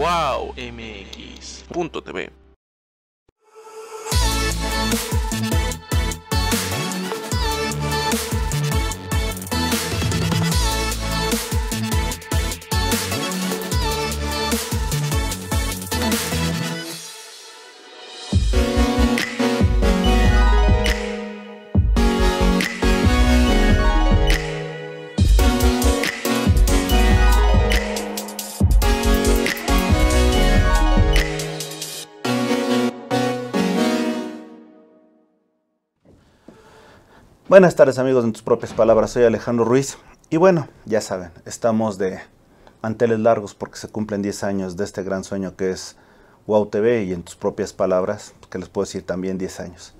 wowmx.tv. Buenas tardes amigos, en tus propias palabras, soy Alejandro Ruiz. Y bueno, ya saben, estamos de manteles largos porque se cumplen 10 años de este gran sueño que es Wow TV y en tus propias palabras, que les puedo decir también 10 años.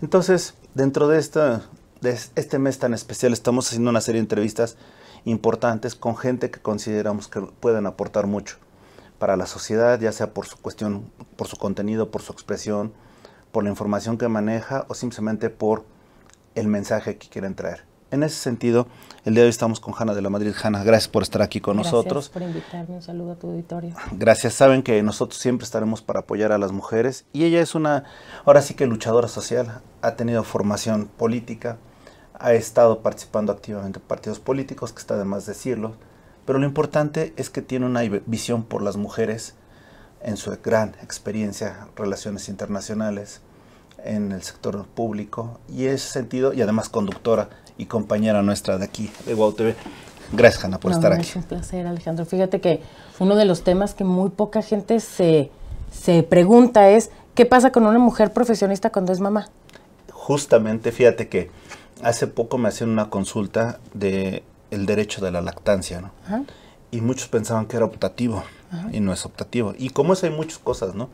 Entonces, dentro de, de este mes tan especial estamos haciendo una serie de entrevistas importantes con gente que consideramos que pueden aportar mucho para la sociedad, ya sea por su cuestión, por su contenido, por su expresión, por la información que maneja o simplemente por el mensaje que quieren traer. En ese sentido, el día de hoy estamos con Hanna de la Madrid. Hanna, gracias por estar aquí con nosotros. Gracias por invitarme. Un saludo a tu auditorio. Gracias. Saben que nosotros siempre estaremos para apoyar a las mujeres. Y ella es una, ahora sí que luchadora social. Ha tenido formación política. Ha estado participando activamente en partidos políticos, que está de más decirlo. Pero lo importante es que tiene una visión por las mujeres en su gran experiencia, relaciones internacionales en el sector público y ese sentido, y además conductora y compañera nuestra de aquí, de WOW TV. Gracias, Hanna, por estar aquí. Es un placer, Alejandro. Fíjate que uno de los temas que muy poca gente se, se pregunta es, ¿qué pasa con una mujer profesionista cuando es mamá? Justamente, fíjate que hace poco me hacían una consulta de el derecho de la lactancia, ¿no? Y muchos pensaban que era optativo y no es optativo. Y como es hay muchas cosas, ¿no?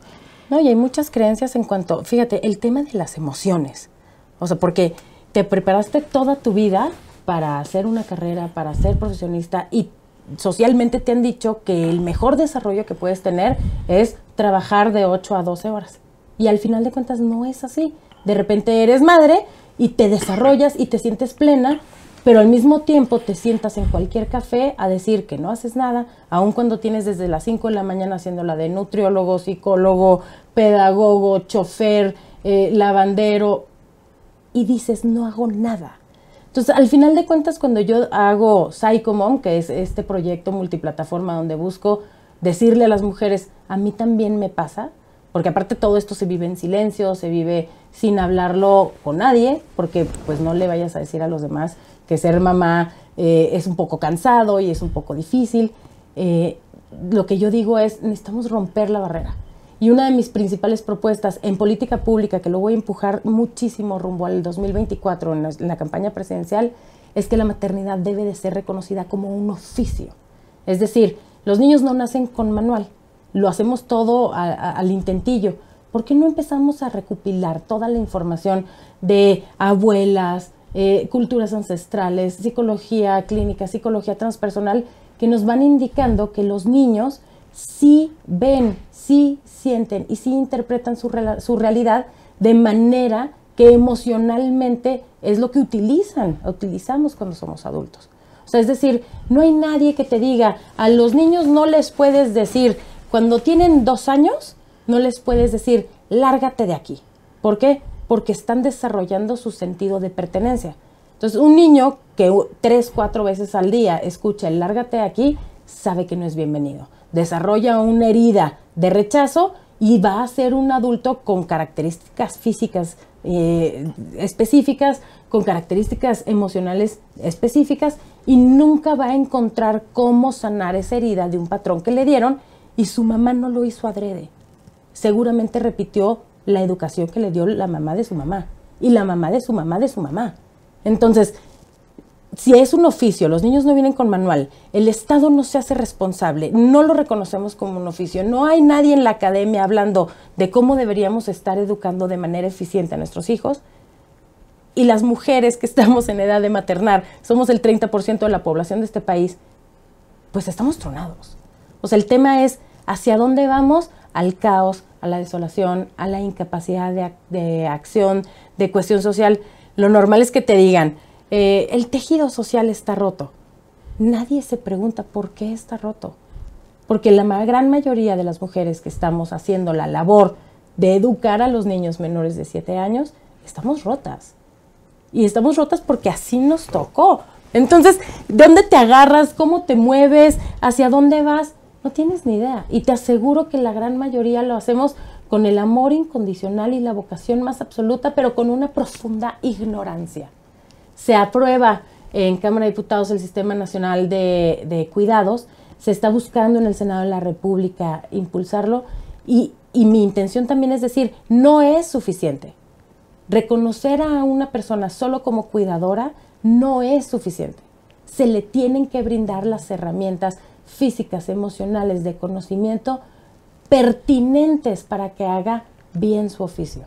No, y hay muchas creencias en cuanto, fíjate, el tema de las emociones. O sea, porque te preparaste toda tu vida para hacer una carrera, para ser profesionista y socialmente te han dicho que el mejor desarrollo que puedes tener es trabajar de 8 a 12 horas. Y al final de cuentas no es así. De repente eres madre y te desarrollas y te sientes plena pero al mismo tiempo te sientas en cualquier café a decir que no haces nada, aun cuando tienes desde las 5 de la mañana haciendo la de nutriólogo, psicólogo, pedagogo, chofer, eh, lavandero, y dices, no hago nada. Entonces, al final de cuentas, cuando yo hago Psychomom, que es este proyecto multiplataforma donde busco decirle a las mujeres, a mí también me pasa, porque aparte todo esto se vive en silencio, se vive sin hablarlo con nadie, porque pues no le vayas a decir a los demás que ser mamá eh, es un poco cansado y es un poco difícil. Eh, lo que yo digo es, necesitamos romper la barrera. Y una de mis principales propuestas en política pública, que lo voy a empujar muchísimo rumbo al 2024 en la, campaña presidencial, es que la maternidad debe de ser reconocida como un oficio. Es decir, los niños no nacen con manual, lo hacemos todo al intentillo. ¿Por qué no empezamos a recopilar toda la información de abuelas, eh, culturas ancestrales, psicología clínica, psicología transpersonal, que nos van indicando que los niños sí ven, sí sienten y sí interpretan su, su realidad de manera que emocionalmente es lo que utilizan, utilizamos cuando somos adultos. O sea, es decir, no hay nadie que te diga, a los niños no les puedes decir, cuando tienen dos años, no les puedes decir, lárgate de aquí. ¿Por qué? porque están desarrollando su sentido de pertenencia. Entonces, un niño que tres, cuatro veces al día escucha el lárgate aquí, sabe que no es bienvenido. Desarrolla una herida de rechazo y va a ser un adulto con características físicas eh, específicas, con características emocionales específicas y nunca va a encontrar cómo sanar esa herida de un patrón que le dieron y su mamá no lo hizo adrede. Seguramente repitió la educación que le dio la mamá de su mamá y la mamá de su mamá de su mamá. Entonces, si es un oficio, los niños no vienen con manual, el Estado no se hace responsable, no lo reconocemos como un oficio, no hay nadie en la academia hablando de cómo deberíamos estar educando de manera eficiente a nuestros hijos. Y las mujeres que estamos en edad de maternar, somos el 30% de la población de este país, pues estamos tronados. O sea, el tema es hacia dónde vamos al caos, a la desolación, a la incapacidad de, acción, de cuestión social, lo normal es que te digan, eh, el tejido social está roto. Nadie se pregunta por qué está roto. Porque la gran mayoría de las mujeres que estamos haciendo la labor de educar a los niños menores de 7 años, estamos rotas. Y estamos rotas porque así nos tocó. Entonces, ¿dónde te agarras? ¿Cómo te mueves? ¿Hacia dónde vas? No tienes ni idea. Y te aseguro que la gran mayoría lo hacemos con el amor incondicional y la vocación más absoluta, pero con una profunda ignorancia. Se aprueba en Cámara de Diputados el Sistema Nacional de, Cuidados, se está buscando en el Senado de la República impulsarlo y, y mi intención también es decir, no es suficiente. Reconocer a una persona solo como cuidadora no es suficiente. Se le tienen que brindar las herramientas físicas, emocionales, de conocimiento pertinentes para que haga bien su oficio.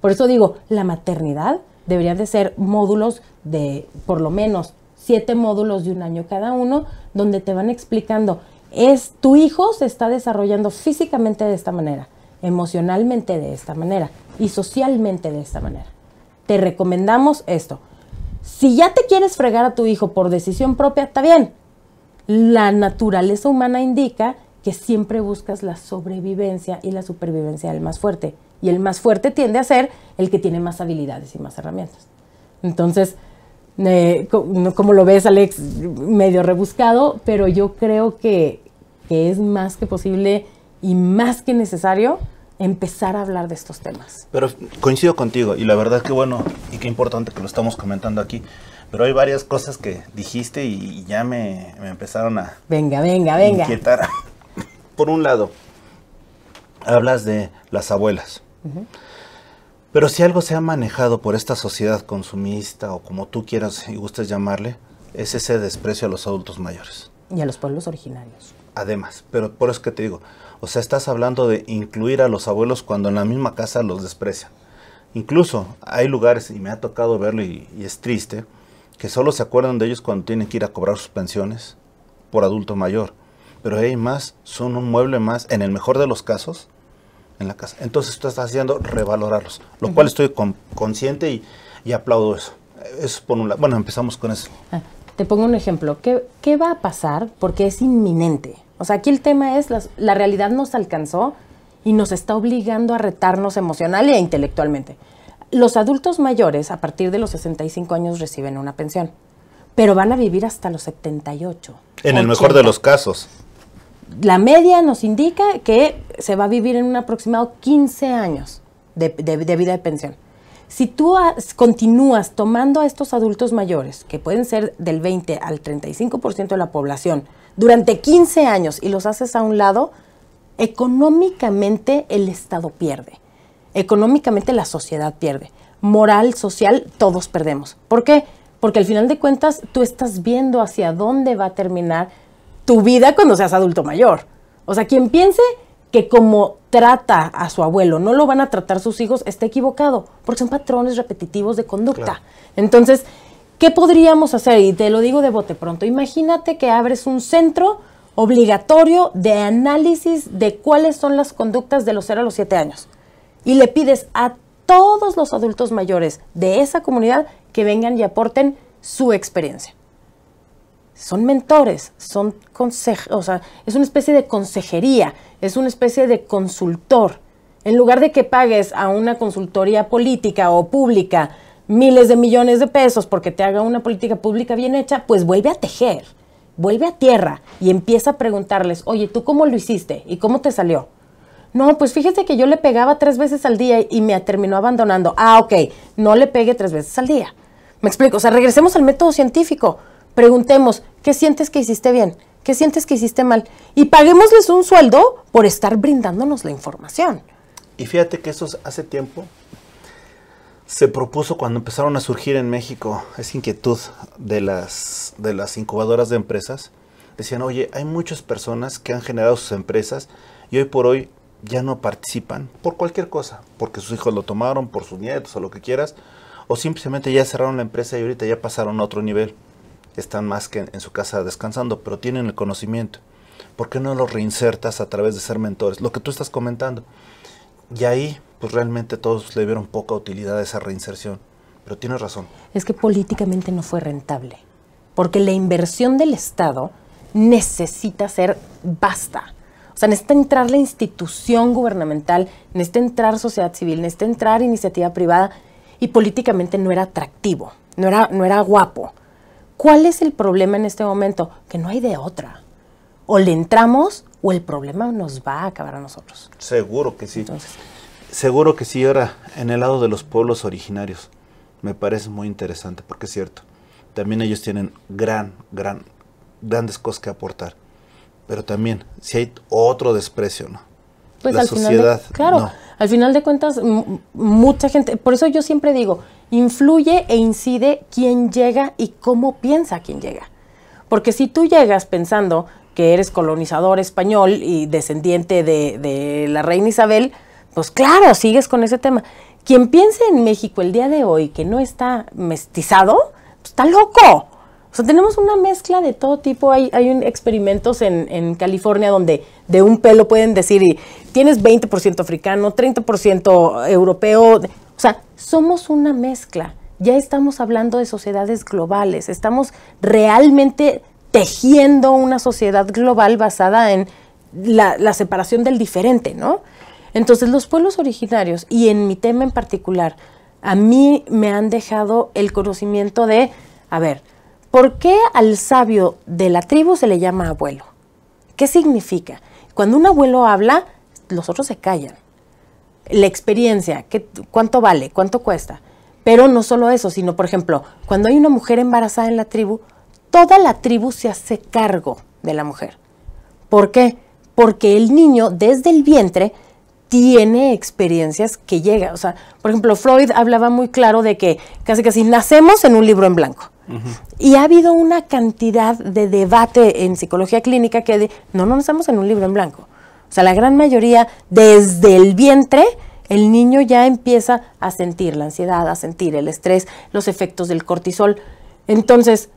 Por eso digo, la maternidad debería de ser módulos de por lo menos siete módulos de un año cada uno, donde te van explicando, es tu hijo se está desarrollando físicamente de esta manera, emocionalmente de esta manera y socialmente de esta manera. Te recomendamos esto. Si ya te quieres fregar a tu hijo por decisión propia, está bien, la naturaleza humana indica que siempre buscas la sobrevivencia y la supervivencia del más fuerte. Y el más fuerte tiende a ser el que tiene más habilidades y más herramientas. Entonces, eh, como lo ves, Alex, medio rebuscado, pero yo creo que, es más que posible y más que necesario empezar a hablar de estos temas. Pero coincido contigo y la verdad que bueno y qué importante que lo estamos comentando aquí pero hay varias cosas que dijiste y, ya me, empezaron a... Venga, venga, venga. Inquietar. Por un lado, hablas de las abuelas. Pero si algo se ha manejado por esta sociedad consumista o como tú quieras y gustes llamarle, es ese desprecio a los adultos mayores. Y a los pueblos originarios. Además, pero por eso que te digo, o sea, estás hablando de incluir a los abuelos cuando en la misma casa los desprecia. Incluso hay lugares, y me ha tocado verlo y es triste, que solo se acuerdan de ellos cuando tienen que ir a cobrar sus pensiones por adulto mayor. Pero hay más, son un mueble más, en el mejor de los casos, en la casa. Entonces tú estás haciendo revalorarlos, lo cual estoy consciente y, aplaudo eso. Eso Bueno, empezamos con eso. Ah, te pongo un ejemplo. ¿Qué, va a pasar? Porque es inminente. O sea, aquí el tema es, la realidad nos alcanzó y nos está obligando a retarnos emocional e intelectualmente los adultos mayores a partir de los 65 años reciben una pensión, pero van a vivir hasta los 78. En el mejor de los casos. La media nos indica que se va a vivir en un aproximado 15 años de, vida de pensión. Si tú continúas tomando a estos adultos mayores, que pueden ser del 20 al 35% de la población, durante 15 años y los haces a un lado, económicamente el Estado pierde. Económicamente la sociedad pierde. Moral, social, todos perdemos. ¿Por qué? Porque al final de cuentas tú estás viendo hacia dónde va a terminar tu vida cuando seas adulto mayor. O sea, quien piense que como trata a su abuelo, no lo van a tratar sus hijos, está equivocado, porque son patrones repetitivos de conducta. Entonces, ¿qué podríamos hacer? Y te lo digo de bote pronto, imagínate que abres un centro obligatorio de análisis de cuáles son las conductas de los 0 a los 7 años y le pides a todos los adultos mayores de esa comunidad que vengan y aporten su experiencia. Son mentores, son consejeros, o sea, es una especie de consejería, es una especie de consultor. En lugar de que pagues a una consultoría política o pública miles de millones de pesos porque te haga una política pública bien hecha, pues vuelve a tejer, vuelve a tierra y empieza a preguntarles, oye, ¿tú cómo lo hiciste? ¿Y cómo te salió? No, pues fíjese que yo le pegaba tres veces al día y me terminó abandonando. Ah, ok, no le pegue tres veces al día. Me explico, o sea, regresemos al método científico. Preguntemos, ¿qué sientes que hiciste bien? ¿Qué sientes que hiciste mal? Y paguémosles un sueldo por estar brindándonos la información. Y fíjate que eso hace tiempo se propuso cuando empezaron a surgir en México esa inquietud de las, de las incubadoras de empresas. Decían, oye, hay muchas personas que han generado sus empresas y hoy por hoy ya no participan por cualquier cosa, porque sus hijos lo tomaron, por sus nietos o lo que quieras, o simplemente ya cerraron la empresa y ahorita ya pasaron a otro nivel. Están más que en su casa descansando, pero tienen el conocimiento. ¿Por qué no los reinsertas a través de ser mentores? Lo que tú estás comentando. Y ahí, pues realmente todos le vieron poca utilidad a esa reinserción. Pero tienes razón. Es que políticamente no fue rentable, porque la inversión del Estado necesita ser basta o sea, necesita entrar la institución gubernamental, necesita entrar sociedad civil, necesita entrar iniciativa privada y políticamente no era atractivo, no era, no era guapo. ¿Cuál es el problema en este momento? Que no hay de otra. O le entramos o el problema nos va a acabar a nosotros. Seguro que sí. Seguro que sí, ahora en el lado de los pueblos originarios. Me parece muy interesante, porque es cierto. También ellos tienen gran, gran, grandes cosas que aportar pero también si hay otro desprecio, ¿no? Pues la al sociedad, final de, claro, al final de cuentas mucha gente, por eso yo siempre digo, influye e incide quién llega y cómo piensa quien llega. Porque si tú llegas pensando que eres colonizador español y descendiente de, la reina Isabel, pues claro, sigues con ese tema. Quien piense en México el día de hoy que no está mestizado, pues, está loco tenemos una mezcla de todo tipo. Hay, experimentos en, California donde de un pelo pueden decir, tienes 20% africano, 30% europeo. O sea, somos una mezcla. Ya estamos hablando de sociedades globales. Estamos realmente tejiendo una sociedad global basada en la, la separación del diferente, ¿no? Entonces, los pueblos originarios, y en mi tema en particular, a mí me han dejado el conocimiento de, a ver, ¿Por qué al sabio de la tribu se le llama abuelo? ¿Qué significa? Cuando un abuelo habla, los otros se callan. La experiencia, ¿cuánto vale? ¿Cuánto cuesta? Pero no solo eso, sino, por ejemplo, cuando hay una mujer embarazada en la tribu, toda la tribu se hace cargo de la mujer. ¿Por qué? Porque el niño desde el vientre tiene experiencias que llega. O sea, por ejemplo, Freud hablaba muy claro de que casi casi nacemos en un libro en blanco. Y ha habido una cantidad de debate en psicología clínica que de, no, no estamos en un libro en blanco. O sea, la gran mayoría, desde el vientre, el niño ya empieza a sentir la ansiedad, a sentir el estrés, los efectos del cortisol. Entonces,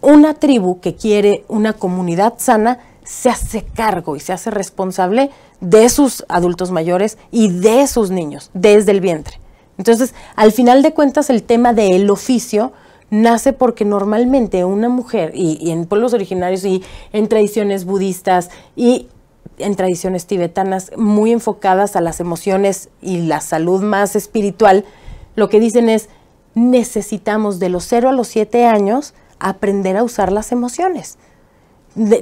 una tribu que quiere una comunidad sana se hace cargo y se hace responsable de sus adultos mayores y de sus niños desde el vientre. Entonces, al final de cuentas, el tema del oficio nace porque normalmente una mujer, y, en pueblos originarios y en tradiciones budistas y en tradiciones tibetanas muy enfocadas a las emociones y la salud más espiritual, lo que dicen es, necesitamos de los 0 a los 7 años aprender a usar las emociones.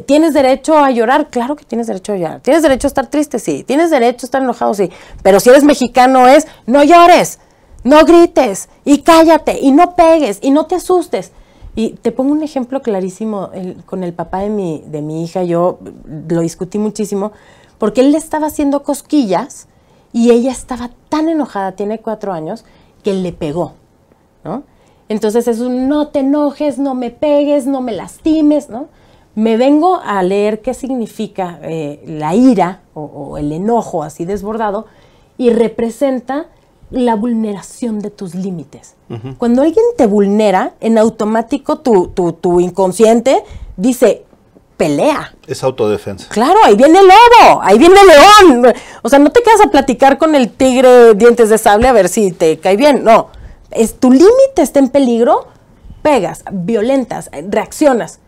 ¿Tienes derecho a llorar? Claro que tienes derecho a llorar. ¿Tienes derecho a estar triste? Sí. ¿Tienes derecho a estar enojado? Sí. Pero si eres mexicano es, no llores no grites y cállate y no pegues y no te asustes. Y te pongo un ejemplo clarísimo con el papá de mi, hija, yo lo discutí muchísimo, porque él le estaba haciendo cosquillas y ella estaba tan enojada, tiene cuatro años, que le pegó, ¿no? Entonces es un no te enojes, no me pegues, no me lastimes, ¿no? Me vengo a leer qué significa eh, la ira o el enojo así desbordado y representa la vulneración de tus límites. Cuando alguien te vulnera, en automático tu, inconsciente dice, pelea. Es autodefensa. Claro, ahí viene el lobo, ahí viene el león. O sea, no te quedas a platicar con el tigre dientes de sable a ver si te cae bien. No, es tu límite está en peligro, pegas, violentas, reaccionas.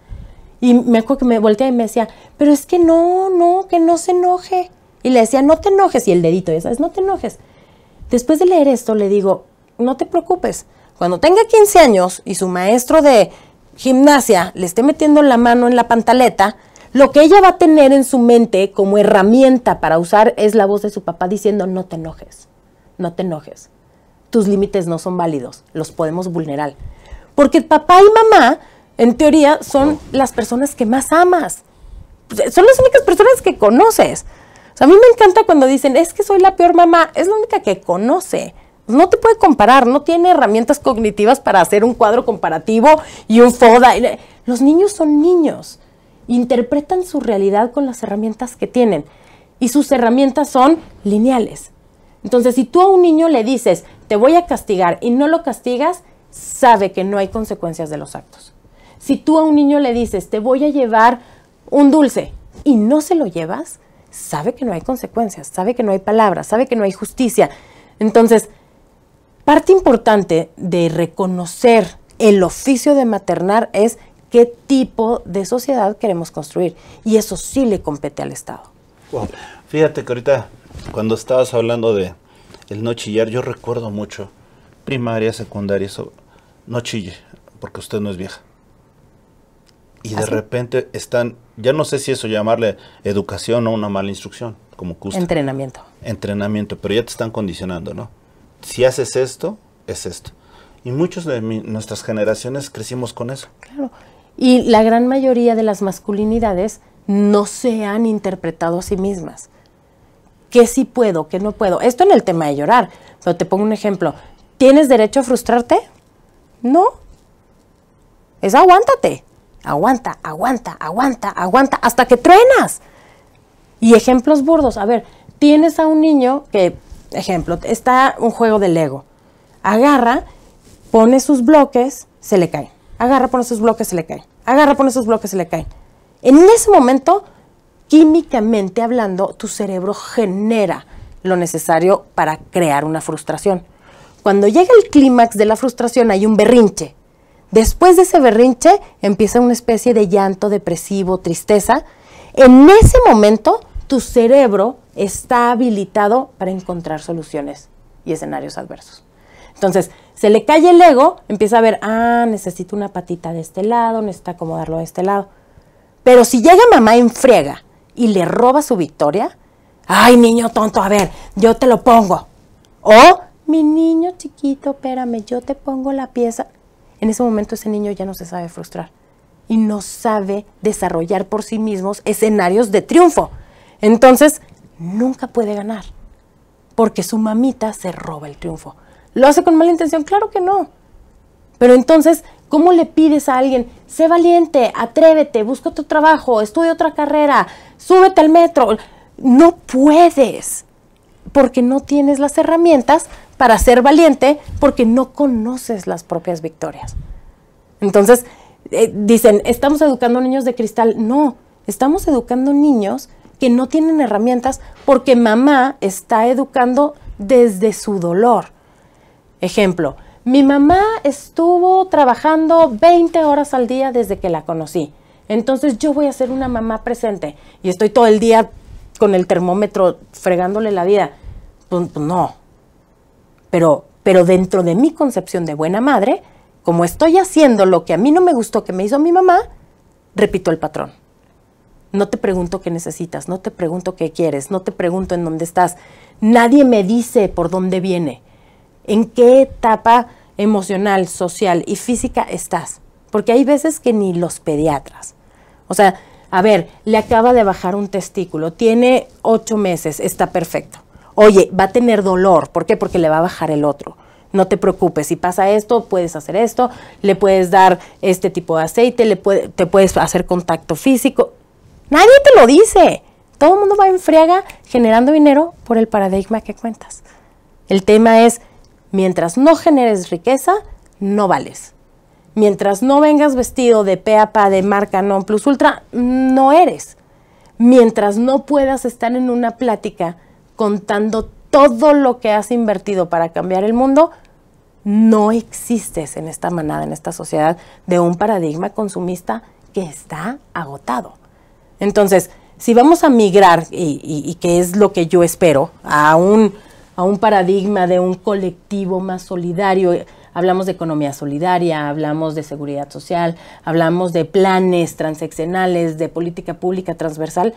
Y me acuerdo que me volteé y me decía, pero es que no, no, que no se enoje. Y le decía, no te enojes. Y el dedito, ya sabes, no te enojes. Después de leer esto le digo, no te preocupes, cuando tenga 15 años y su maestro de gimnasia le esté metiendo la mano en la pantaleta, lo que ella va a tener en su mente como herramienta para usar es la voz de su papá diciendo, no te enojes, no te enojes, tus límites no son válidos, los podemos vulnerar. Porque papá y mamá, en teoría, son las personas que más amas, son las únicas personas que conoces a mí me encanta cuando dicen, es que soy la peor mamá, es la única que conoce. No te puede comparar, no tiene herramientas cognitivas para hacer un cuadro comparativo y un FODA. Los niños son niños, interpretan su realidad con las herramientas que tienen y sus herramientas son lineales. Entonces, si tú a un niño le dices, te voy a castigar y no lo castigas, sabe que no hay consecuencias de los actos. Si tú a un niño le dices, te voy a llevar un dulce y no se lo llevas, sabe que no hay consecuencias, sabe que no hay palabras, sabe que no hay justicia. Entonces, parte importante de reconocer el oficio de maternar es qué tipo de sociedad queremos construir. Y eso sí le compete al Estado. Fíjate que ahorita, cuando estabas hablando de el no chillar, yo recuerdo mucho primaria, secundaria, eso, no chille, porque usted no es vieja. Y ¿Ah, de repente están, ya no sé si eso llamarle educación o una mala instrucción, como Entrenamiento. Entrenamiento, pero ya te están condicionando, ¿no? Si haces esto, es esto. Y muchos de nuestras generaciones crecimos con eso. Claro. Y la gran mayoría de las masculinidades no se han interpretado a sí mismas. ¿Qué sí puedo, qué no puedo? Esto en el tema de llorar. Pero te pongo un ejemplo. ¿Tienes derecho a frustrarte? No. Es aguántate aguanta, aguanta, aguanta, aguanta, hasta que truenas. Y ejemplos burdos, a ver, tienes a un niño que, ejemplo, está un juego de Lego, agarra, pone sus bloques, se le cae, agarra, pone sus bloques, se le cae, agarra, pone sus bloques, se le cae. En ese momento, químicamente hablando, tu cerebro genera lo necesario para crear una frustración. Cuando llega el clímax de la frustración hay un berrinche, Después de ese berrinche empieza una especie de llanto depresivo, tristeza. En ese momento tu cerebro está habilitado para encontrar soluciones y escenarios adversos. Entonces, se le cae el ego, empieza a ver, ah, necesito una patita de este lado, necesito acomodarlo de este lado. Pero si llega mamá en friega y le roba su victoria, ay, niño tonto, a ver, yo te lo pongo. O, mi niño chiquito, espérame, yo te pongo la pieza en ese momento ese niño ya no se sabe frustrar y no sabe desarrollar por sí mismos escenarios de triunfo. Entonces, nunca puede ganar, porque su mamita se roba el triunfo. ¿Lo hace con mala intención? Claro que no. Pero entonces, ¿cómo le pides a alguien, sé valiente, atrévete, busca otro trabajo, estudia otra carrera, súbete al metro? No puedes, porque no tienes las herramientas para ser valiente porque no conoces las propias victorias. Entonces, eh, dicen, estamos educando niños de cristal. No, estamos educando niños que no tienen herramientas porque mamá está educando desde su dolor. Ejemplo, mi mamá estuvo trabajando 20 horas al día desde que la conocí. Entonces yo voy a ser una mamá presente y estoy todo el día con el termómetro fregándole la vida. Pues, pues no, pero, dentro de mi concepción de buena madre, como estoy haciendo lo que a mí no me gustó que me hizo mi mamá, repito el patrón. No te pregunto qué necesitas, no te pregunto qué quieres, no te pregunto en dónde estás. Nadie me dice por dónde viene, en qué etapa emocional, social y física estás. Porque hay veces que ni los pediatras. O sea, a ver, le acaba de bajar un testículo, tiene ocho meses, está perfecto. Oye, va a tener dolor. ¿Por qué? Porque le va a bajar el otro. No te preocupes, si pasa esto, puedes hacer esto, le puedes dar este tipo de aceite, le te puedes hacer contacto físico. Nadie te lo dice. Todo el mundo va en friega generando dinero por el paradigma que cuentas. El tema es, mientras no generes riqueza, no vales. Mientras no vengas vestido de peapa, de marca non plus ultra, no eres. Mientras no puedas estar en una plática contando todo lo que has invertido para cambiar el mundo, no existes en esta manada, en esta sociedad de un paradigma consumista que está agotado. Entonces, si vamos a migrar, y, que es lo que yo espero, a un, a un paradigma de un colectivo más solidario, hablamos de economía solidaria, hablamos de seguridad social, hablamos de planes transeccionales, de política pública transversal,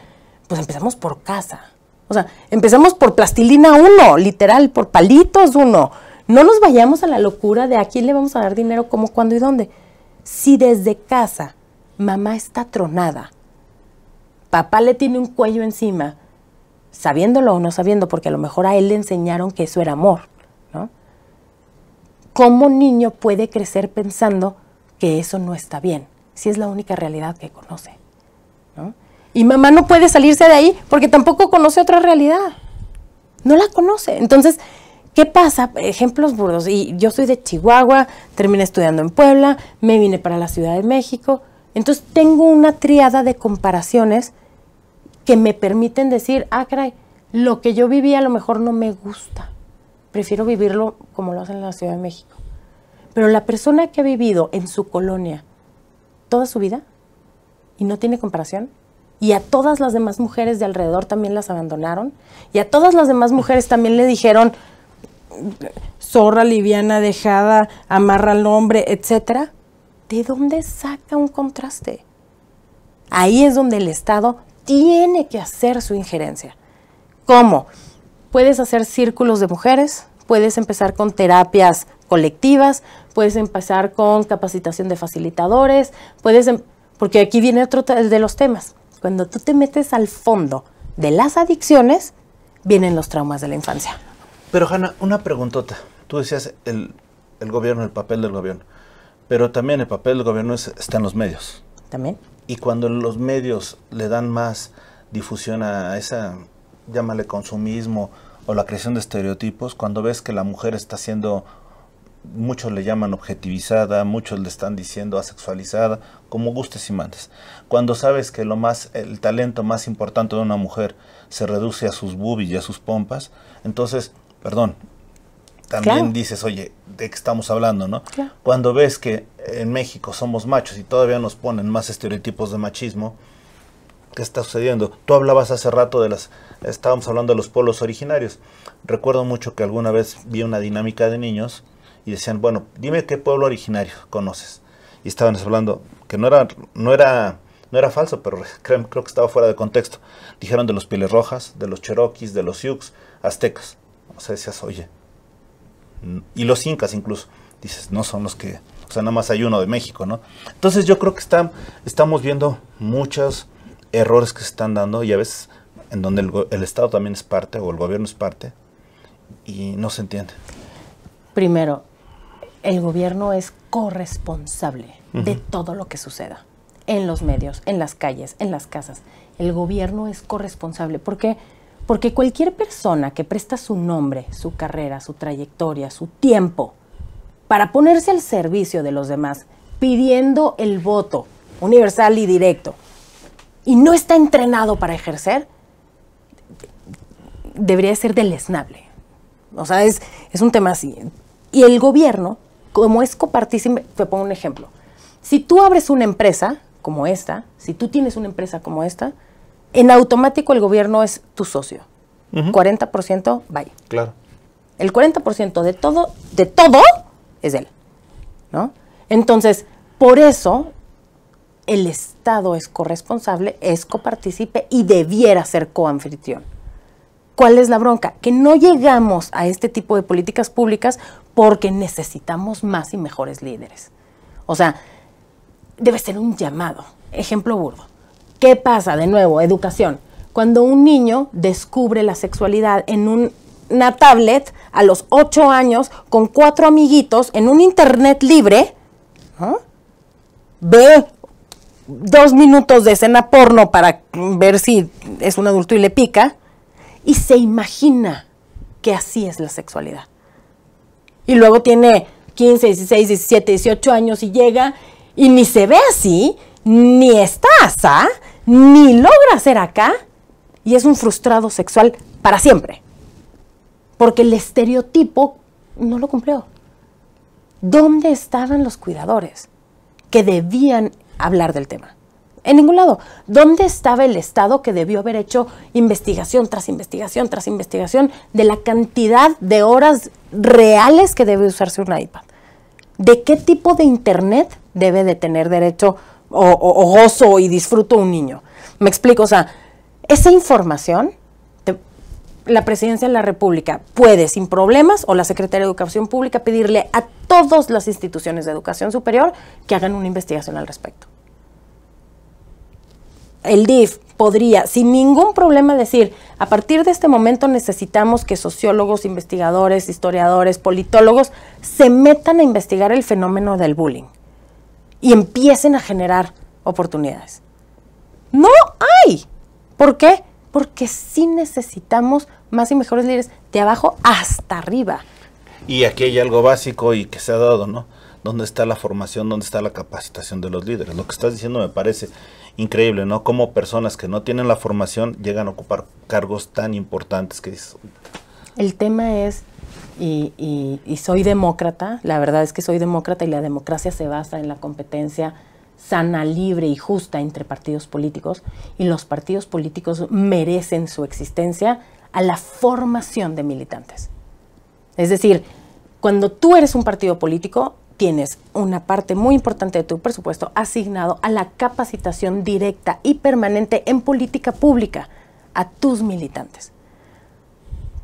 pues empezamos por casa. O sea, empezamos por plastilina uno, literal, por palitos uno. No nos vayamos a la locura de a quién le vamos a dar dinero, cómo, cuándo y dónde. Si desde casa mamá está tronada, papá le tiene un cuello encima, sabiéndolo o no sabiendo, porque a lo mejor a él le enseñaron que eso era amor, ¿no? ¿Cómo niño puede crecer pensando que eso no está bien, si es la única realidad que conoce? ¿no? Y mamá no puede salirse de ahí porque tampoco conoce otra realidad. No la conoce. Entonces, ¿Qué pasa? Ejemplos burdos. Y yo soy de Chihuahua, terminé estudiando en Puebla, me vine para la Ciudad de México. Entonces tengo una triada de comparaciones que me permiten decir, ah, caray, lo que yo viví a lo mejor no me gusta. Prefiero vivirlo como lo hacen en la Ciudad de México. Pero la persona que ha vivido en su colonia toda su vida y no tiene comparación, y a todas las demás mujeres de alrededor también las abandonaron y a todas las demás mujeres también le dijeron zorra liviana dejada, amarra al hombre, etcétera. ¿De dónde saca un contraste? Ahí es donde el Estado tiene que hacer su injerencia. ¿Cómo? Puedes hacer círculos de mujeres, puedes empezar con terapias colectivas, puedes empezar con capacitación de facilitadores, puedes em-, porque aquí viene otro de los temas. Cuando tú te metes al fondo de las adicciones, vienen los traumas de la infancia. Pero Hanna, una preguntota. Tú decías el, gobierno, el papel del gobierno. Pero también el papel del gobierno está en los medios. También. Y cuando los medios le dan más difusión a esa, llámale consumismo o la creación de estereotipos, cuando ves que la mujer está siendo muchos le llaman objetivizada, muchos le están diciendo asexualizada, como gustes y mandes. Cuando sabes que lo más, el talento más importante de una mujer se reduce a sus boobies y a sus pompas, entonces, perdón, también dices, oye, ¿de qué estamos hablando, no? Cuando ves que en México somos machos y todavía nos ponen más estereotipos de machismo, ¿qué está sucediendo? Tú hablabas hace rato de las, estábamos hablando de los pueblos originarios. Recuerdo mucho que alguna vez vi una dinámica de niños y decían, bueno, dime qué pueblo originario conoces. Y estaban hablando, que no era, no era, no era falso, pero creo, que estaba fuera de contexto. Dijeron de los Pieles Rojas, de los Cherokees, de los Sioux, aztecas. O sea, decías, oye, y los incas incluso. Dices, no son los que, o sea, nada más hay uno de México, ¿no? Entonces yo creo que están, estamos viendo muchos errores que se están dando y a veces en donde el Estado también es parte o el gobierno es parte y no se entiende. Primero, el gobierno es corresponsable de todo lo que suceda en los medios, en las calles, en las casas. El gobierno es corresponsable porque porque cualquier persona que presta su nombre, su carrera, su trayectoria, su tiempo para ponerse al servicio de los demás, pidiendo el voto universal y directo, y no está entrenado para ejercer, debería ser deleznable. O sea, es, es un tema así. Y el gobierno como es copartícipe, te pongo un ejemplo. Si tú abres una empresa como esta, si tú tienes una empresa como esta, en automático el gobierno es tu socio. 40%, vaya. Claro. El 40% de todo, de todo es él, ¿no? Entonces, por eso el Estado es corresponsable, es copartícipe y debiera ser coanfitrión. ¿Cuál es la bronca? Que no llegamos a este tipo de políticas públicas porque necesitamos más y mejores líderes. O sea, debe ser un llamado. Ejemplo burdo. ¿Qué pasa? De nuevo, educación. Cuando un niño descubre la sexualidad en una tablet a los 8 años con cuatro amiguitos en un internet libre, ¿ah? ve dos minutos de escena porno para ver si es un adulto y le pica, y se imagina que así es la sexualidad. Y luego tiene 15, 16, 17, 18 años y llega y ni se ve así, ni está así, ni logra ser acá y es un frustrado sexual para siempre. Porque el estereotipo no lo cumplió. ¿Dónde estaban los cuidadores que debían hablar del tema? en ningún lado. ¿Dónde estaba el Estado que debió haber hecho investigación tras investigación tras investigación de la cantidad de horas reales que debe usarse un iPad? ¿De qué tipo de Internet debe de tener derecho o, o gozo y disfruto un niño? Me explico, o sea, esa información la presidencia de la República puede sin problemas o la Secretaría de Educación Pública pedirle a todas las instituciones de educación superior que hagan una investigación al respecto el DIF podría sin ningún problema decir, a partir de este momento necesitamos que sociólogos, investigadores, historiadores, politólogos se metan a investigar el fenómeno del bullying y empiecen a generar oportunidades. No hay. ¿Por qué? Porque sí necesitamos más y mejores líderes de abajo hasta arriba. Y aquí hay algo básico y que se ha dado, ¿no? ¿Dónde está la formación? ¿Dónde está la capacitación de los líderes? Lo que estás diciendo me parece increíble, ¿no? Cómo personas que no tienen la formación llegan a ocupar cargos tan importantes que El tema es, y soy demócrata, la verdad es que soy demócrata y la democracia se basa en la competencia sana, libre y justa entre partidos políticos y los partidos políticos merecen su existencia a la formación de militantes. Es decir, cuando tú eres un partido político, tienes una parte muy importante de tu presupuesto asignado a la capacitación directa y permanente en política pública a tus militantes.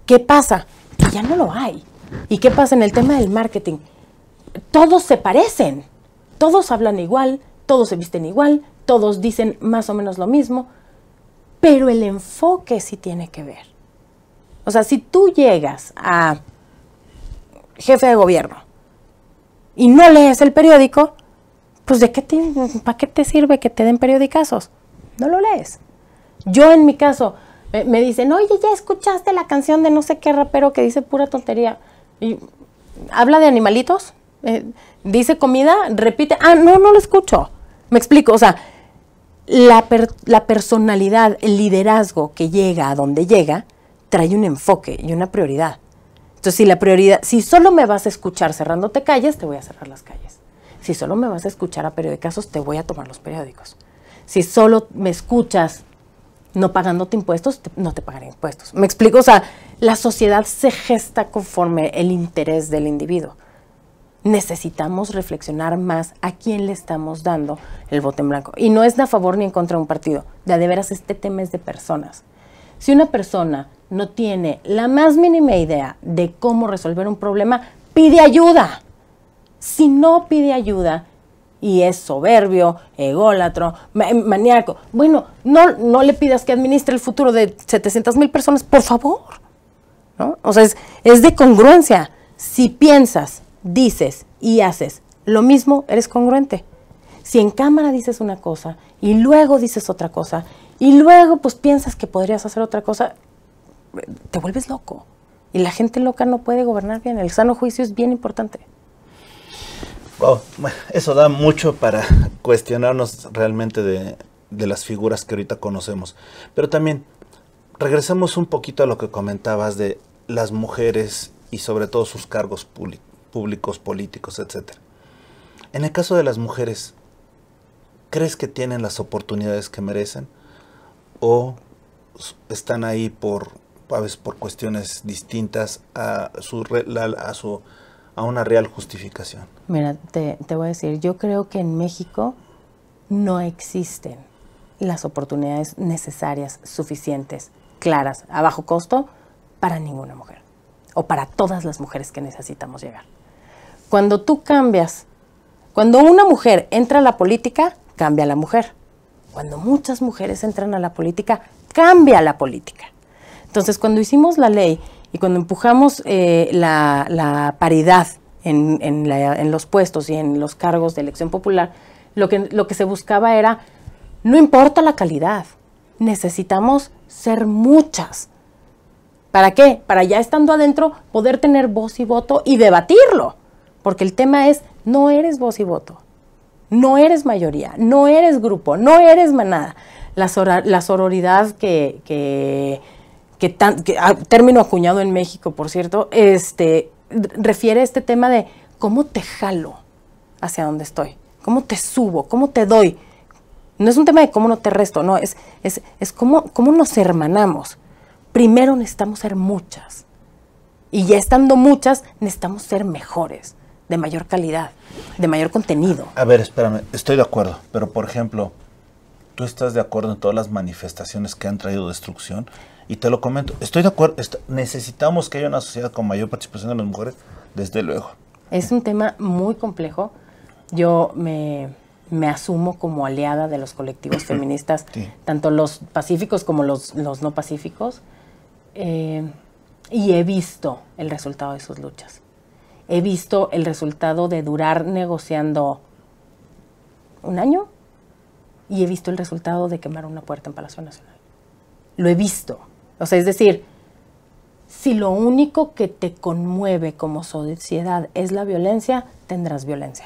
¿Qué pasa? Que ya no lo hay. ¿Y qué pasa en el tema del marketing? Todos se parecen, todos hablan igual, todos se visten igual, todos dicen más o menos lo mismo, pero el enfoque sí tiene que ver. O sea, si tú llegas a jefe de gobierno y no lees el periódico, pues ¿de qué te, ¿para qué te sirve que te den periodicazos? No lo lees. Yo en mi caso, eh, me dicen, oye, ya escuchaste la canción de no sé qué rapero que dice pura tontería. Y habla de animalitos, eh, dice comida, repite, ah, no, no lo escucho. Me explico, o sea, la personalidad, el liderazgo que llega a donde llega, trae un enfoque y una prioridad. Entonces, si la prioridad, si solo me vas a escuchar cerrándote calles, te voy a cerrar las calles. Si solo me vas a escuchar a periódicos, te voy a tomar los periódicos. Si solo me escuchas no pagándote impuestos, no te pagaré impuestos. ¿Me explico? O sea, la sociedad se gesta conforme el interés del individuo. Necesitamos reflexionar más a quién le estamos dando el voto en blanco. Y no es a favor ni en contra de un partido. Ya de veras, este tema es de personas. Si una persona no tiene la más mínima idea de cómo resolver un problema, pide ayuda. Si no pide ayuda y es soberbio, ególatro, maníaco, bueno, no, no le pidas que administre el futuro de 700 mil personas, por favor. ¿No? O sea, es, es de congruencia. Si piensas, dices y haces lo mismo, eres congruente. Si en cámara dices una cosa y luego dices otra cosa y luego pues piensas que podrías hacer otra cosa, te vuelves loco. Y la gente loca no puede gobernar bien. El sano juicio es bien importante. eso da mucho para cuestionarnos realmente de, de las figuras que ahorita conocemos. Pero también, regresamos un poquito a lo que comentabas de las mujeres y sobre todo sus cargos públicos, políticos, etc. En el caso de las mujeres, ¿crees que tienen las oportunidades que merecen? ¿O están ahí por a veces por cuestiones distintas a su, a su a una real justificación. Mira, te, voy a decir, yo creo que en México no existen las oportunidades necesarias, suficientes, claras, a bajo costo, para ninguna mujer o para todas las mujeres que necesitamos llegar. Cuando tú cambias, cuando una mujer entra a la política, cambia la mujer. Cuando muchas mujeres entran a la política, cambia la política. Entonces, cuando hicimos la ley y cuando empujamos eh, la, paridad en, los puestos y en los cargos de elección popular, lo que, se buscaba era, no importa la calidad, necesitamos ser muchas. ¿Para qué? Para ya estando adentro poder tener voz y voto y debatirlo. Porque el tema es, no eres voz y voto, no eres mayoría, no eres grupo, no eres manada. La, sororidad que que, ah, término acuñado en México, por cierto, este, refiere a este tema de cómo te jalo hacia donde estoy, cómo te subo, cómo te doy. No es un tema de cómo no te resto, no, es, es, es cómo, cómo nos hermanamos. Primero necesitamos ser muchas. Y ya estando muchas, necesitamos ser mejores, de mayor calidad, de mayor contenido. A ver, espérame, estoy de acuerdo, pero por ejemplo, ¿tú estás de acuerdo en todas las manifestaciones que han traído destrucción? Y te lo comento, estoy de acuerdo, necesitamos que haya una sociedad con mayor participación de las mujeres, desde luego. Es un tema muy complejo. Yo me, asumo como aliada de los colectivos feministas, tanto los pacíficos como los, no pacíficos, eh, y he visto el resultado de sus luchas. He visto el resultado de durar negociando un año y he visto el resultado de quemar una puerta en Palacio Nacional. Lo he visto. O sea, es decir, si lo único que te conmueve como sociedad es la violencia, tendrás violencia.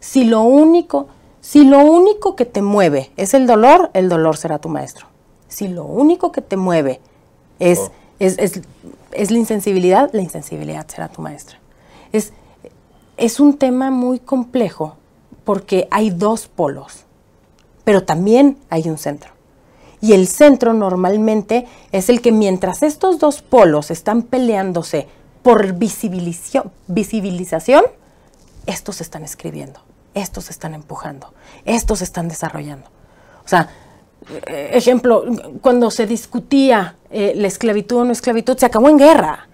Si lo único, si lo único que te mueve es el dolor, el dolor será tu maestro. Si lo único que te mueve es, oh. es, es la insensibilidad, la insensibilidad será tu maestra. Es, es un tema muy complejo porque hay dos polos, pero también hay un centro y el centro normalmente es el que mientras estos dos polos están peleándose por visibilización, estos estos están escribiendo, estos están empujando, estos están desarrollando. O sea, eh, ejemplo, cuando se discutía eh, la esclavitud o no esclavitud, se acabó en guerra.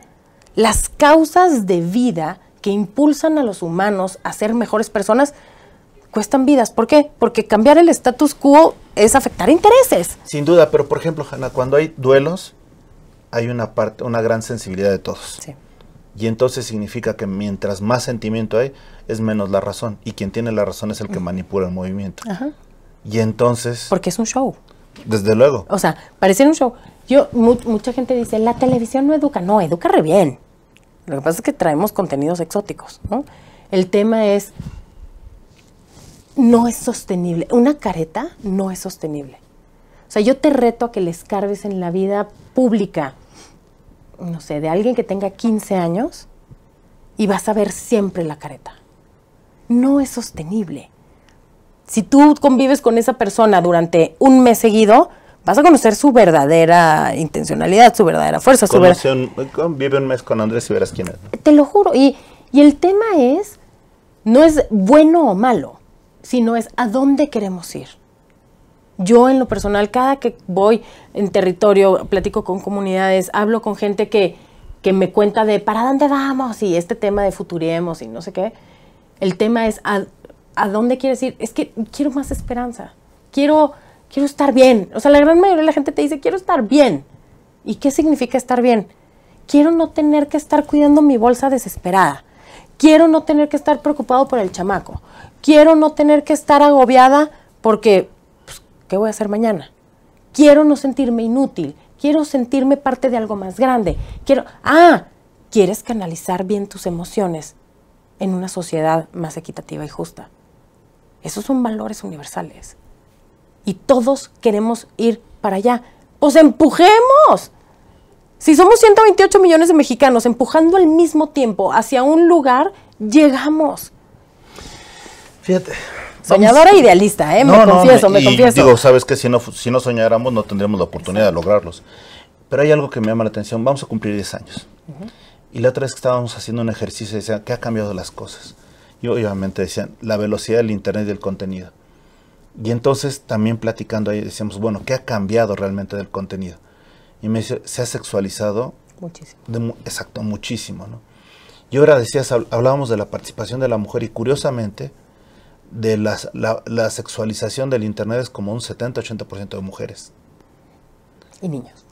Las causas de vida que impulsan a los humanos a ser mejores personas cuestan vidas. ¿Por qué? Porque cambiar el status quo es afectar intereses. Sin duda, pero por ejemplo, Hanna, cuando hay duelos, hay una parte, una gran sensibilidad de todos. Sí. Y entonces significa que mientras más sentimiento hay, es menos la razón. Y quien tiene la razón es el que manipula el movimiento. Ajá. Y entonces... Porque es un show. Desde luego. O sea, parece un show. Yo, mucha gente dice, la televisión no educa. No, educa re bien. Lo que pasa es que traemos contenidos exóticos, ¿no? El tema es, no es sostenible. Una careta no es sostenible. O sea, yo te reto a que le escarbes en la vida pública, no sé, de alguien que tenga 15 años y vas a ver siempre la careta. No es sostenible. Si tú convives con esa persona durante un mes seguido, vas a conocer su verdadera intencionalidad, su verdadera fuerza. Su convive eh, un mes con Andrés y verás quién es. Te lo juro. y el tema es, no es bueno o malo sino es a dónde queremos ir. Yo en lo personal, cada que voy en territorio, platico con comunidades, hablo con gente que, me cuenta de para dónde vamos y este tema de futuremos y no sé qué. El tema es a, dónde quieres ir. Es que quiero más esperanza. Quiero, quiero estar bien. O sea, la gran mayoría de la gente te dice quiero estar bien. ¿Y qué significa estar bien? Quiero no tener que estar cuidando mi bolsa desesperada. Quiero no tener que estar preocupado por el chamaco. Quiero no tener que estar agobiada porque, pues, ¿qué voy a hacer mañana? Quiero no sentirme inútil. Quiero sentirme parte de algo más grande. Quiero, ah, quieres canalizar bien tus emociones en una sociedad más equitativa y justa. Esos son valores universales. Y todos queremos ir para allá. Pues empujemos. Si somos 128 millones de mexicanos empujando al mismo tiempo hacia un lugar, llegamos. Fíjate. Soñadora idealista, ¿eh? me confieso, me, confieso. Digo, sabes que si no, soñáramos no tendríamos la oportunidad de lograrlos. Pero hay algo que me llama la atención. Vamos a cumplir 10 años. Y la otra vez que estábamos haciendo un ejercicio, decían, ¿qué ha cambiado las cosas? Y obviamente decían, la velocidad del Internet y del contenido. Y entonces también platicando ahí decíamos, bueno, ¿qué ha cambiado realmente del contenido? Y me dice, se ha sexualizado. Muchísimo. exacto, muchísimo, ¿no? Y ahora decías, hablábamos de la participación de la mujer y curiosamente, de la, sexualización del Internet es como un 70-80% de mujeres. Y niños.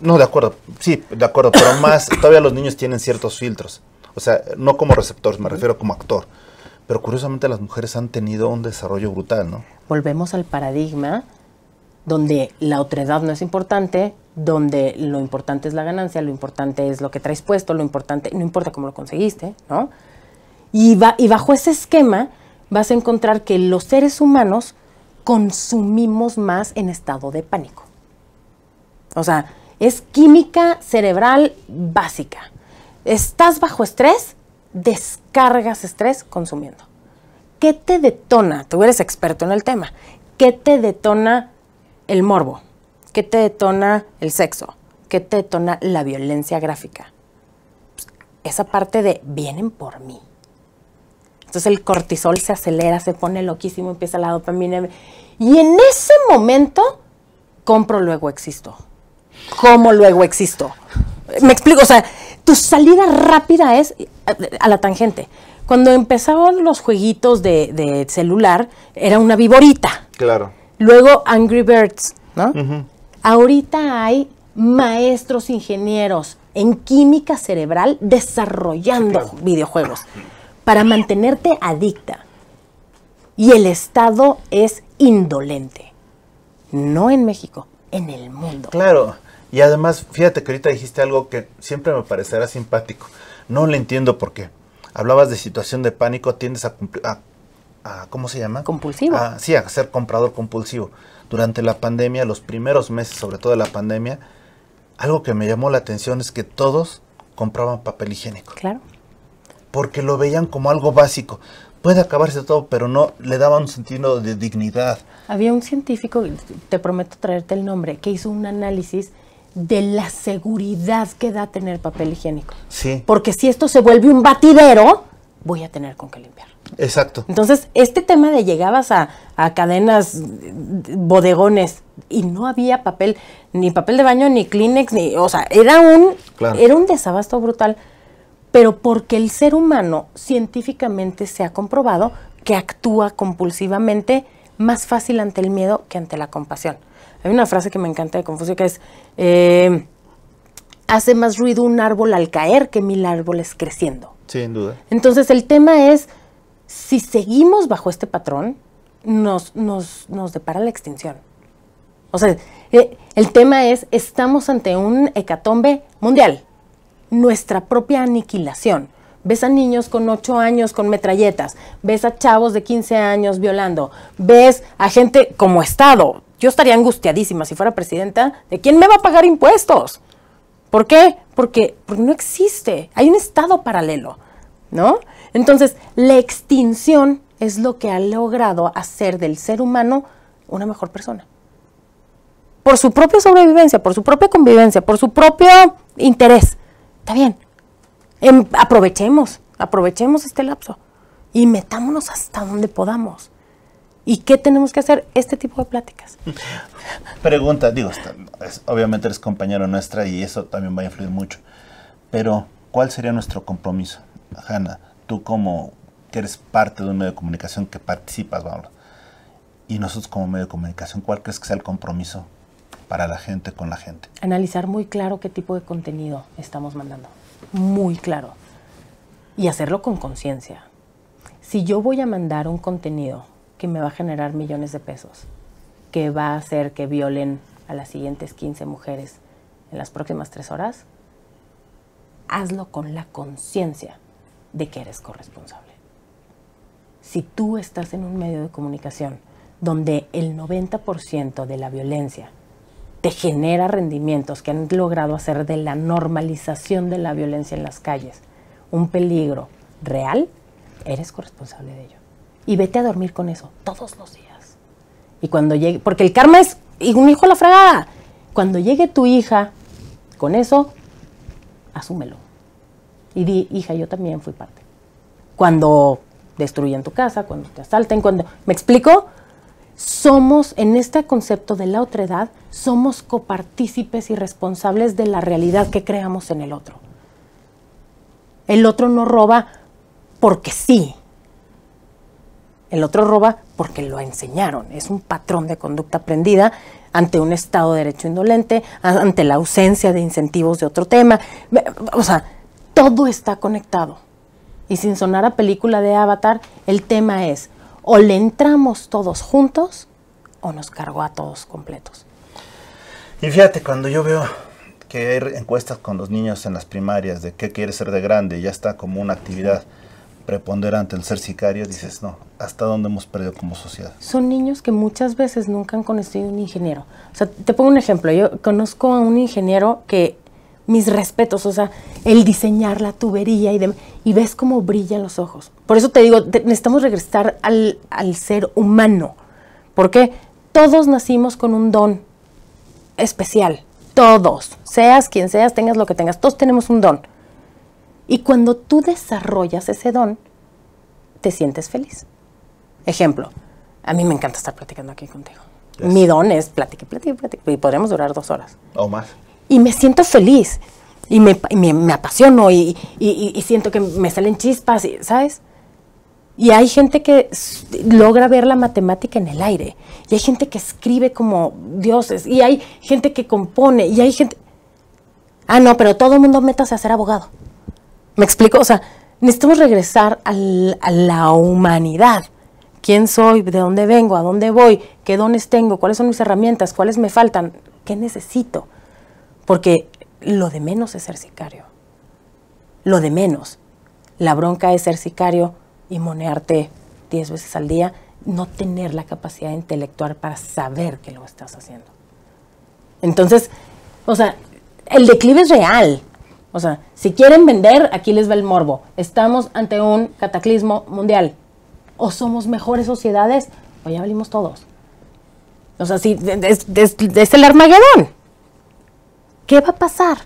No, de acuerdo, sí, de acuerdo, pero más, todavía los niños tienen ciertos filtros. O sea, no como receptores, me refiero como actor. Pero curiosamente las mujeres han tenido un desarrollo brutal, ¿no? Volvemos al paradigma donde la otredad no es importante, donde lo importante es la ganancia, lo importante es lo que traes puesto, lo importante, no importa cómo lo conseguiste, ¿no? Y, bajo ese esquema vas a encontrar que los seres humanos consumimos más en estado de pánico. O sea, es química cerebral básica. Estás bajo estrés, descargas estrés consumiendo. ¿Qué te detona? Tú eres experto en el tema. ¿Qué te detona el morbo? ¿Qué te detona el sexo? ¿Qué te detona la violencia gráfica? Pues, esa parte de vienen por mí. Entonces el cortisol se acelera, se pone loquísimo, empieza la dopamina. Y en ese momento, compro, luego existo. ¿Cómo luego existo. Me explico, o sea, tu salida rápida es a la tangente. Cuando empezaban los jueguitos de, celular, era una viborita. Claro. Luego Angry Birds, ¿no? Ahorita hay maestros ingenieros en química cerebral desarrollando videojuegos para mantenerte adicta. Y el Estado es indolente. No en México, en el mundo. Claro. Y además, fíjate que ahorita dijiste algo que siempre me parecerá simpático. No le entiendo por qué. Hablabas de situación de pánico, tiendes a, a, a ¿cómo se llama? Compulsivo. sí, a ser comprador compulsivo durante la pandemia, los primeros meses sobre todo de la pandemia, algo que me llamó la atención es que todos compraban papel higiénico. Claro. Porque lo veían como algo básico. Puede acabarse todo, pero no le daba un sentido de dignidad. Había un científico, te prometo traerte el nombre, que hizo un análisis de la seguridad que da tener papel higiénico. Sí. Porque si esto se vuelve un batidero, voy a tener con qué limpiar. Exacto. Entonces, este tema de llegabas a, cadenas, bodegones, y no había papel, ni papel de baño, ni Kleenex, ni, o sea, era un, era un desabasto brutal, pero porque el ser humano científicamente se ha comprobado que actúa compulsivamente más fácil ante el miedo que ante la compasión. Hay una frase que me encanta de Confucio que es, eh, hace más ruido un árbol al caer que mil árboles creciendo. Sin duda. Entonces el tema es si seguimos bajo este patrón, nos, nos, depara la extinción. O sea, eh, el tema es, estamos ante un hecatombe mundial, nuestra propia aniquilación. Ves a niños con 8 años con metralletas, ves a chavos de 15 años violando, ves a gente como Estado. Yo estaría angustiadísima si fuera presidenta de quién me va a pagar impuestos. ¿Por qué? Porque, porque no existe. Hay un Estado paralelo, ¿no? Entonces, la extinción es lo que ha logrado hacer del ser humano una mejor persona. Por su propia sobrevivencia, por su propia convivencia, por su propio interés. Está bien. Em, aprovechemos, aprovechemos este lapso y metámonos hasta donde podamos. ¿Y qué tenemos que hacer? Este tipo de pláticas. Pregunta, digo, obviamente eres compañero nuestra y eso también va a influir mucho, pero ¿cuál sería nuestro compromiso, Hanna? tú como que eres parte de un medio de comunicación que participas, vamos, y nosotros como medio de comunicación, ¿cuál crees que sea el compromiso para la gente con la gente? Analizar muy claro qué tipo de contenido estamos mandando, muy claro, y hacerlo con conciencia. Si yo voy a mandar un contenido que me va a generar millones de pesos, que va a hacer que violen a las siguientes 15 mujeres en las próximas tres horas, hazlo con la conciencia de que eres corresponsable. Si tú estás en un medio de comunicación donde el 90% de la violencia te genera rendimientos que han logrado hacer de la normalización de la violencia en las calles un peligro real, eres corresponsable de ello. Y vete a dormir con eso todos los días. Y cuando llegue, porque el karma es un hijo a la fragada Cuando llegue tu hija con eso, asúmelo. Y di, hija, yo también fui parte. Cuando destruyen tu casa, cuando te asalten, cuando... ¿Me explico? Somos, en este concepto de la otra edad, somos copartícipes y responsables de la realidad que creamos en el otro. El otro no roba porque sí. El otro roba porque lo enseñaron. Es un patrón de conducta aprendida ante un Estado de Derecho indolente, ante la ausencia de incentivos de otro tema. O sea, todo está conectado. Y sin sonar a película de Avatar, el tema es o le entramos todos juntos o nos cargó a todos completos. Y fíjate, cuando yo veo que hay encuestas con los niños en las primarias de qué quiere ser de grande, ya está como una actividad preponderante el ser sicario, dices, no, ¿hasta dónde hemos perdido como sociedad? Son niños que muchas veces nunca han conocido un ingeniero. O sea, te pongo un ejemplo, yo conozco a un ingeniero que mis respetos, o sea, el diseñar la tubería y, y ves cómo brillan los ojos. Por eso te digo, necesitamos regresar al, ser humano, porque todos nacimos con un don especial, todos, seas quien seas, tengas lo que tengas, todos tenemos un don. Y cuando tú desarrollas ese don, te sientes feliz. Ejemplo, a mí me encanta estar platicando aquí contigo. Mi don es platicar, platicar, platicar. Y podríamos durar dos horas. O más y me siento feliz y me, me, apasiono y, siento que me salen chispas, ¿sabes? Y hay gente que logra ver la matemática en el aire, y hay gente que escribe como dioses, y hay gente que compone, y hay gente... Ah, no, pero todo el mundo métase a ser abogado. ¿Me explico? O sea, necesitamos regresar a la humanidad. ¿Quién soy? ¿De dónde vengo? ¿A dónde voy? ¿Qué dones tengo? ¿Cuáles son mis herramientas? ¿Cuáles me faltan? ¿Qué necesito? Porque lo de menos es ser sicario. Lo de menos. La bronca es ser sicario y monearte 10 veces al día, no tener la capacidad intelectual para saber que lo estás haciendo. Entonces, o sea, el declive es real. O sea, si quieren vender, aquí les va el morbo. Estamos ante un cataclismo mundial. O somos mejores sociedades, o ya todos. O sea, sí, el Armagedón. ¿Qué va a pasar?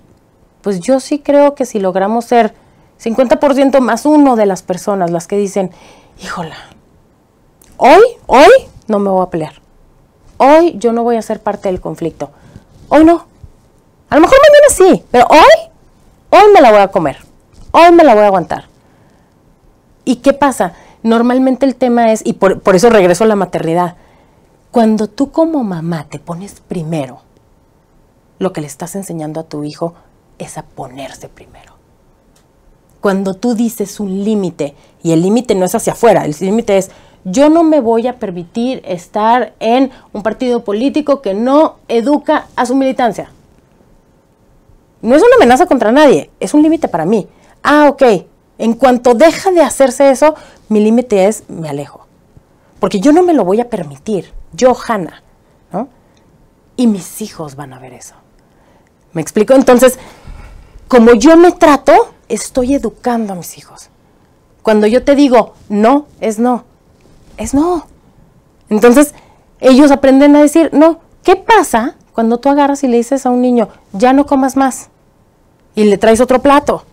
Pues yo sí creo que si logramos ser 50% más uno de las personas, las que dicen, híjola, hoy, hoy no me voy a pelear. Hoy yo no voy a ser parte del conflicto. Hoy no. A lo mejor mañana sí, pero hoy, hoy me la voy a comer. Hoy me la voy a aguantar. ¿Y qué pasa? Normalmente el tema es, y por, por eso regreso a la maternidad, cuando tú como mamá te pones primero, lo que le estás enseñando a tu hijo es a ponerse primero. Cuando tú dices un límite, y el límite no es hacia afuera, el límite es, yo no me voy a permitir estar en un partido político que no educa a su militancia. No es una amenaza contra nadie, es un límite para mí. Ah, ok, en cuanto deja de hacerse eso, mi límite es me alejo. Porque yo no me lo voy a permitir, yo, Hanna, ¿no? Y mis hijos van a ver eso. ¿Me explico? Entonces, como yo me trato, estoy educando a mis hijos. Cuando yo te digo, no, es no, es no. Entonces, ellos aprenden a decir, no, ¿qué pasa cuando tú agarras y le dices a un niño, ya no comas más? Y le traes otro plato.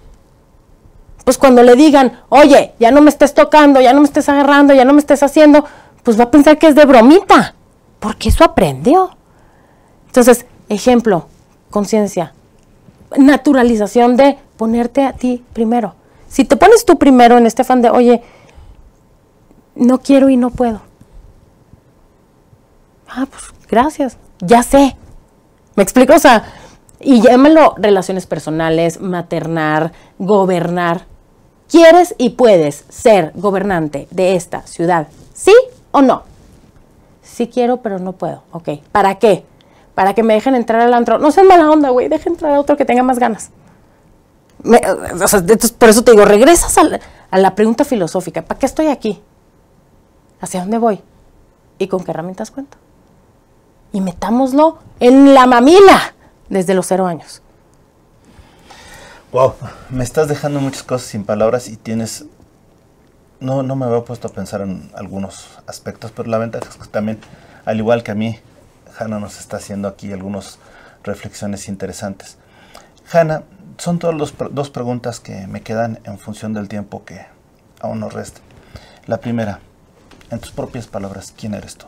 Pues cuando le digan, oye, ya no me estés tocando, ya no me estés agarrando, ya no me estés haciendo, pues va a pensar que es de bromita, porque eso aprendió. Entonces, ejemplo, conciencia, naturalización de ponerte a ti primero. Si te pones tú primero en este fan de, oye, no quiero y no puedo. Ah, pues gracias, ya sé. ¿Me explico? O sea, y llámalo relaciones personales, maternar, gobernar. ¿Quieres y puedes ser gobernante de esta ciudad? ¿Sí o no? Sí quiero, pero no puedo. Ok, ¿para qué? para que me dejen entrar al antro. No sean mala onda, güey, deja entrar a otro que tenga más ganas. por eso te digo, regresas a la, pregunta filosófica, ¿para qué estoy aquí? ¿Hacia dónde voy? ¿Y con qué herramientas cuento? Y metámoslo en la mamila desde los cero años. Wow, me estás dejando muchas cosas sin palabras y tienes... No, no me había puesto a pensar en algunos aspectos, pero la ventaja es que también, al igual que a mí, Hanna nos está haciendo aquí algunas reflexiones interesantes. Hanna, son todas las dos preguntas que me quedan en función del tiempo que aún nos resta. La primera, en tus propias palabras, ¿quién eres tú?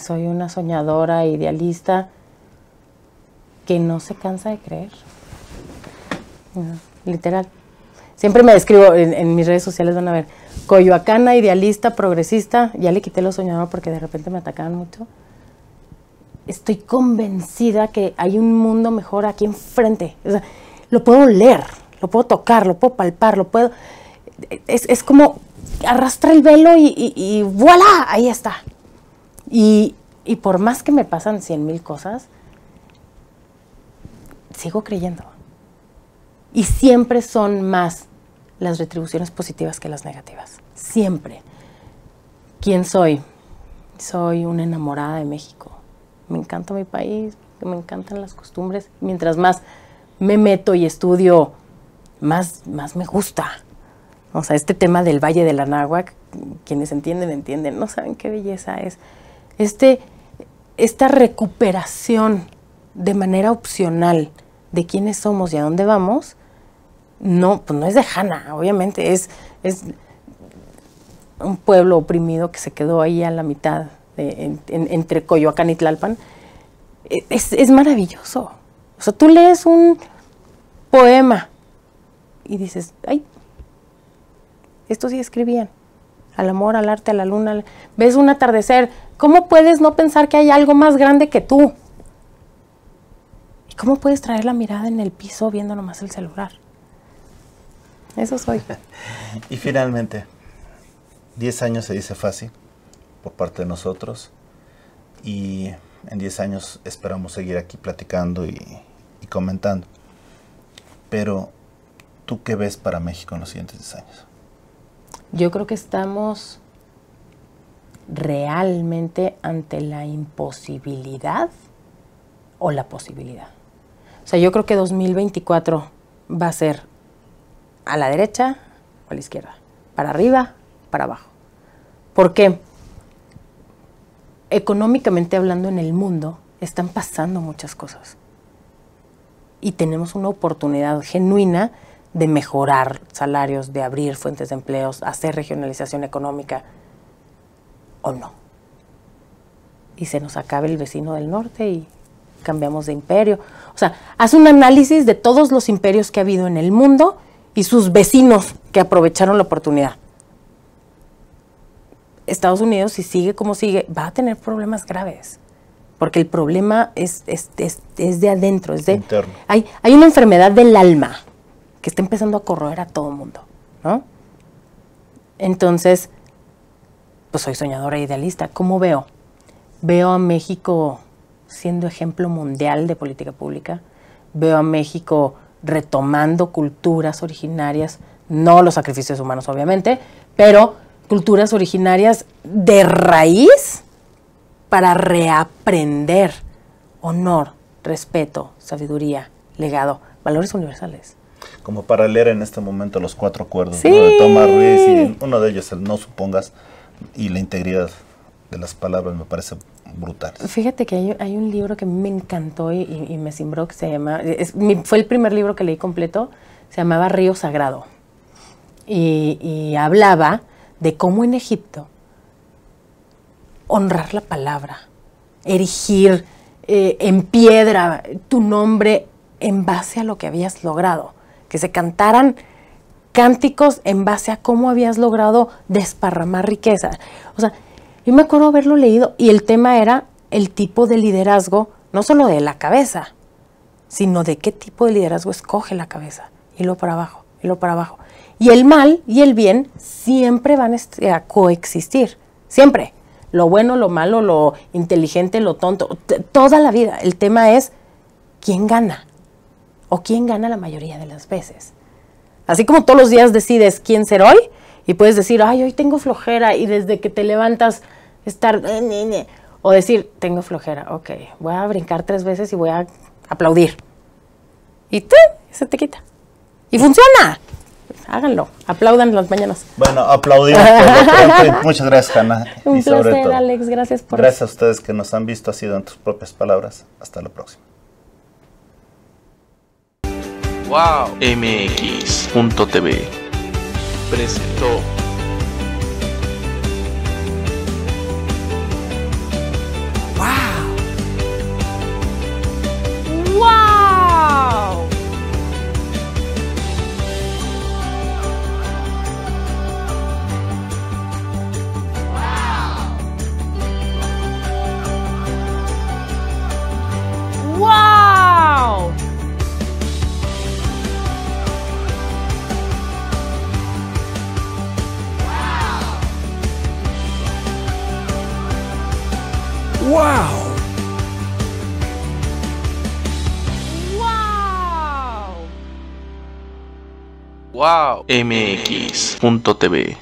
soy una soñadora idealista que no se cansa de creer. literal. Siempre me describo, en, mis redes sociales van a ver, coyoacana, idealista, progresista, ya le quité lo soñador porque de repente me atacaban mucho. Estoy convencida que hay un mundo mejor aquí enfrente. lo puedo leer, lo puedo tocar, lo puedo palpar, lo puedo... Es, es como arrastra el velo y, y, y voilà, ahí está. Y, y, por más que me pasan cien mil cosas, sigo creyendo. Y siempre son más las retribuciones positivas que las negativas. Siempre. ¿Quién soy? Soy una enamorada de México. Me encanta mi país, me encantan las costumbres. Mientras más me meto y estudio, más, más me gusta. O sea, este tema del Valle de la quienes entienden, entienden, no saben qué belleza es. Este, esta recuperación de manera opcional de quiénes somos y a dónde vamos no, pues no es de Hanna, obviamente, es, un pueblo oprimido que se quedó ahí a la mitad, de, entre Coyoacán y Tlalpan. E, es, es maravilloso. O sea, tú lees un poema y dices, ay, esto sí escribían al amor, al arte, a la luna, ves un atardecer, ¿cómo puedes no pensar que hay algo más grande que tú? ¿Y cómo puedes traer la mirada en el piso viendo nomás el celular? Eso soy. y finalmente, 10 años se dice fácil por parte de nosotros y en 10 años esperamos seguir aquí platicando y, comentando. Pero, ¿tú qué ves para México en los siguientes 10 años? Yo creo que estamos realmente ante la imposibilidad o la posibilidad. O sea, yo creo que 2024 va a ser a la derecha o a la izquierda, para arriba, para abajo. Porque, Económicamente hablando en el mundo están pasando muchas cosas y tenemos una oportunidad genuina de mejorar salarios, de abrir fuentes de empleos, hacer regionalización económica o no. Y se nos acaba el vecino del norte y cambiamos de imperio. O sea, haz un análisis de todos los imperios que ha habido en el mundo y sus vecinos que aprovecharon la oportunidad. Estados Unidos, si sigue como sigue, va a tener problemas graves, porque el problema es, es, de adentro, es de... Hay, una enfermedad del alma que está empezando a corroer a todo el mundo, Entonces, pues soy soñadora e idealista. ¿Cómo veo? Veo a México siendo ejemplo mundial de política pública. Veo a México retomando culturas originarias, no los sacrificios humanos obviamente, pero culturas originarias de raíz para reaprender honor, respeto, sabiduría, legado, valores universales. Como para leer en este momento los cuatro acuerdos de Tomás Ruiz y uno de ellos el no supongas y la integridad de las palabras me parece Brutal. Fíjate que hay, un libro que me encantó y, me cimbró que se llama, fue el primer libro que leí completo, se llamaba Río Sagrado. Y, hablaba de cómo en Egipto honrar la palabra, erigir eh, en piedra tu nombre en base a lo que habías logrado, que se cantaran cánticos en base a cómo habías logrado desparramar riqueza. O sea, yo me acuerdo haberlo leído y el tema era el tipo de liderazgo, no solo de la cabeza, sino de qué tipo de liderazgo escoge la cabeza. Y lo para abajo, y lo para abajo. Y el mal y el bien siempre van eh, a coexistir, siempre. Lo bueno, lo malo, lo inteligente, lo tonto, toda la vida. El tema es quién gana o quién gana la mayoría de las veces. Así como todos los días decides quién ser hoy y puedes decir, ay, hoy tengo flojera y desde que te levantas estar, o decir, tengo flojera, ok, voy a brincar tres veces y voy a aplaudir. Y te, se te quita. Y funciona. Háganlo, aplaudan las mañanas. Bueno, aplaudimos. Muchas gracias, Hanna. Un placer, Alex. Gracias por. Gracias a ustedes que nos han visto, ha sido en tus propias palabras. Hasta la próxima. Wow. MX.tv presentó. wow mx.tv